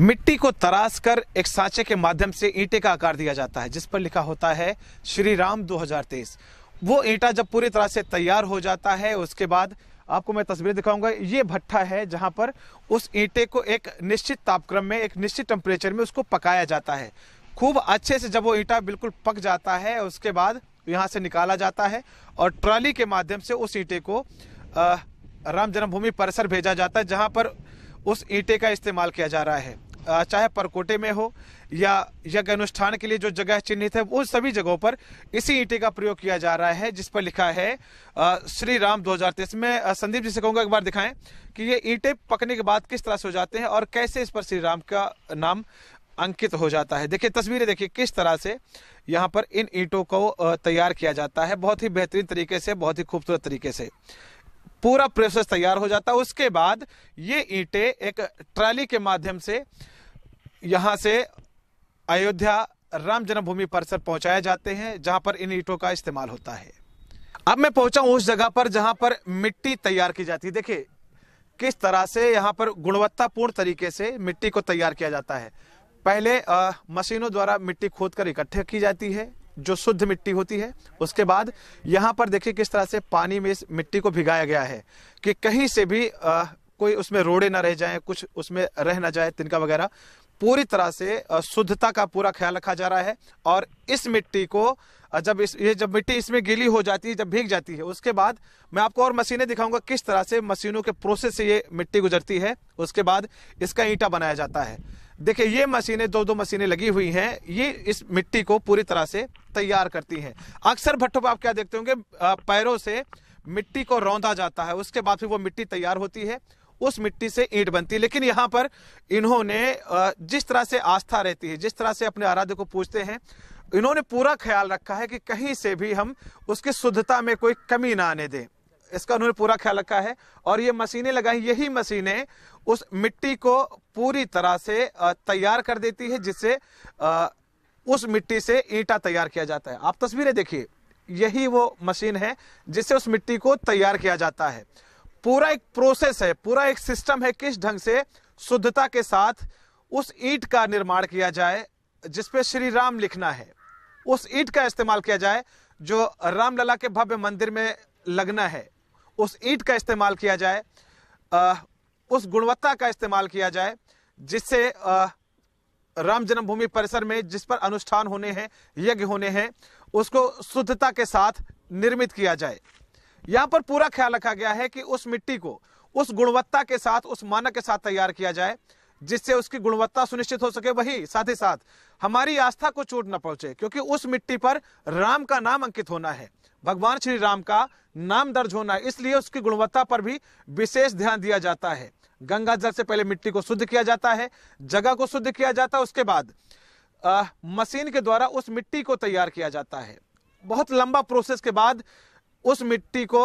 मिट्टी को तराश कर एक सांचे के माध्यम से ईंटे का आकार दिया जाता है जिस पर लिखा होता है श्री राम दो वो ईंटा जब पूरी तरह से तैयार हो जाता है उसके बाद आपको मैं तस्वीर दिखाऊंगा ये भट्टा है जहां पर उस ईंटे को एक निश्चित तापक्रम में एक निश्चित टेम्परेचर में उसको पकाया जाता है खूब अच्छे से जब वो ईंटा बिल्कुल पक जाता है उसके बाद यहाँ से निकाला जाता है और ट्रॉली के माध्यम से उस ईंटे को राम जन्मभूमि परिसर भेजा जाता है जहाँ पर उस ईंटे का इस्तेमाल किया जा रहा है चाहे परकोटे में हो या यज्ञ अनुष्ठान के लिए जो जगह चिन्हित है वो सभी जगहों पर इसी ईंटे का प्रयोग किया जा रहा है जिस पर लिखा है श्री राम तेईस में संदीप जी से कहूंगा एक बार दिखाएं कि ये ईंटे पकने के बाद किस तरह से हो जाते हैं और कैसे इस पर श्री राम का नाम अंकित हो जाता है देखिए तस्वीरें देखिए किस तरह से यहाँ पर इन ईंटों को तैयार किया जाता है बहुत ही बेहतरीन तरीके से बहुत ही खूबसूरत तरीके से पूरा प्रोसेस तैयार हो जाता है उसके बाद ये ईंटें एक ट्रॉली के माध्यम से यहाँ से अयोध्या राम जन्मभूमि परिसर पहुंचाए जाते हैं जहां पर इन ईंटों का इस्तेमाल होता है अब मैं पहुंचा उस जगह पर जहां पर मिट्टी तैयार की जाती है देखिए किस तरह से यहाँ पर गुणवत्तापूर्ण तरीके से मिट्टी को तैयार किया जाता है पहले आ, मशीनों द्वारा मिट्टी खोद कर इकट्ठे की जाती है जो शुद्ध मिट्टी होती है उसके बाद यहाँ पर देखिए किस तरह से पानी में इस मिट्टी को भिगाया गया है कि कहीं से भी आ, कोई उसमें रोड़े ना रह जाए कुछ उसमें रह ना जाए तिनका वगैरह पूरी तरह से शुद्धता का पूरा ख्याल रखा जा रहा है और इस मिट्टी को जब इस ये जब मिट्टी इसमें गीली हो जाती है जब भीग जाती है उसके बाद मैं आपको और मशीनें दिखाऊंगा किस तरह से मशीनों के प्रोसेस से ये मिट्टी गुजरती है उसके बाद इसका ईंटा बनाया जाता है देखिए ये मशीनें दो दो मशीनें लगी हुई हैं ये इस मिट्टी को पूरी तरह से तैयार करती है अक्सर भट्टों पर आप क्या देखते होंगे पैरों से मिट्टी को रौंदा जाता है उसके बाद फिर वो मिट्टी तैयार होती है उस मिट्टी से ईंट बनती है लेकिन यहाँ पर इन्होंने जिस तरह से आस्था रहती है जिस तरह से अपने आराध्य को पूछते हैं इन्होंने पूरा ख्याल रखा है कि कहीं से भी हम उसकी शुद्धता में कोई कमी ना आने दें इसका उन्होंने पूरा ख्याल रखा है और ये मशीनें लगाई यही मशीनें उस मिट्टी को पूरी तरह से तैयार कर देती है जिससे उस मिट्टी से ईटा तैयार किया जाता है आप तस्वीरें देखिए यही वो मशीन है जिससे उस मिट्टी को तैयार किया जाता है पूरा एक प्रोसेस है पूरा एक सिस्टम है किस ढंग से शुद्धता के साथ उस ईंट का निर्माण किया जाए जिसपे श्री राम लिखना है उस ईंट का इस्तेमाल किया जाए जो रामलला के भव्य मंदिर में लगना है उस ईंट का इस्तेमाल किया जाए आ, उस गुणवत्ता का इस्तेमाल किया जाए जिससे राम जन्मभूमि परिसर में जिस पर अनुष्ठान होने हैं यज्ञ होने हैं उसको शुद्धता के साथ निर्मित किया जाए यहाँ पर पूरा ख्याल रखा गया है कि उस मिट्टी को उस गुणवत्ता के साथ उस मानक के साथ तैयार किया जाए जिससे उसकी गुणवत्ता सुनिश्चित हो सके वही साथ ही साथ हमारी आस्था को चोट न पहुंचे क्योंकि उस मिट्टी पर राम का नाम अंकित होना है भगवान श्री राम का नाम दर्ज होना है इसलिए उसकी गुणवत्ता पर भी विशेष ध्यान दिया जाता है गंगा जल से पहले मिट्टी को शुद्ध किया जाता है जगह को शुद्ध किया जाता है उसके बाद आ, मशीन के द्वारा उस मिट्टी को तैयार किया जाता है बहुत लंबा प्रोसेस के बाद उस मिट्टी को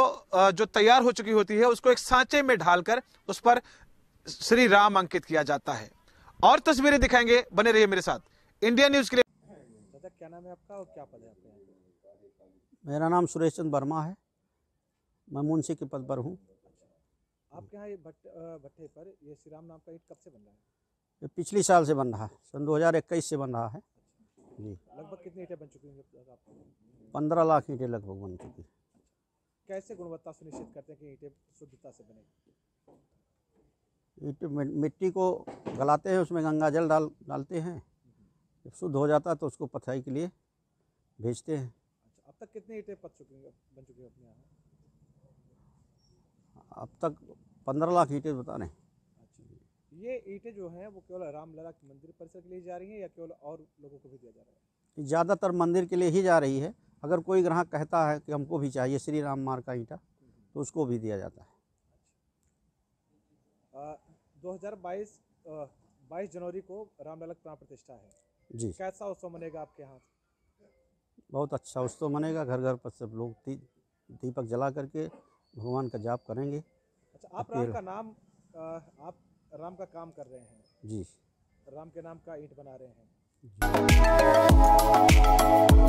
जो तैयार हो चुकी होती है उसको एक सांचे में ढालकर उस पर श्री राम अंकित किया जाता है और तस्वीरें दिखाएंगे बने रहिए मेरे साथ इंडिया न्यूज के लिए क्या नाम है आपका और क्या पद है आपका मेरा नाम सुरेश चंद वर्मा है मैं मुंशी के पद पर हूँ आपके यहाँ ये भट्टे पर ये श्री राम नाम का ईट कब से बन रहा है ये दो साल से बन रहा है सन से बन रहा है जी लगभग कितनी ईटें बन चुकी हैं पंद्रह लाख ईटें लगभग बन चुकी कैसे गुणवत्ता सुनिश्चित करते हैं कि ईटें शुद्धता से बने मिट्टी को गलाते हैं उसमें गंगा जल डाल डालते हैं जब शुद्ध हो जाता है तो उसको पथाई के लिए भेजते हैं अच्छा, अब तक कितने ईटे पथ चुके हैं बन चुके हैं अपने यहाँ अब तक पंद्रह लाख ईटें बता रहे अच्छा, ये ईटें जो हैं वो केवल रामलला के मंदिर परिसर के लिए जा रही हैं या केवल और लोगों को भी दिया जा रहा है ज़्यादातर मंदिर के लिए ही जा रही है अगर कोई ग्राहक कहता है कि हमको भी चाहिए श्री राम मार का ईंटा तो उसको भी दिया जाता है 2022 22 जनवरी को रामलला प्राण प्रतिष्ठा है जी कैसा उत्सव मनेगा आपके यहाँ बहुत अच्छा उत्सव मनेगा घर घर पर सब लोग दी, दीपक जला करके भगवान का जाप करेंगे अच्छा आप राम का नाम आप राम का काम कर रहे हैं जी राम के नाम का ईंट बना रहे हैं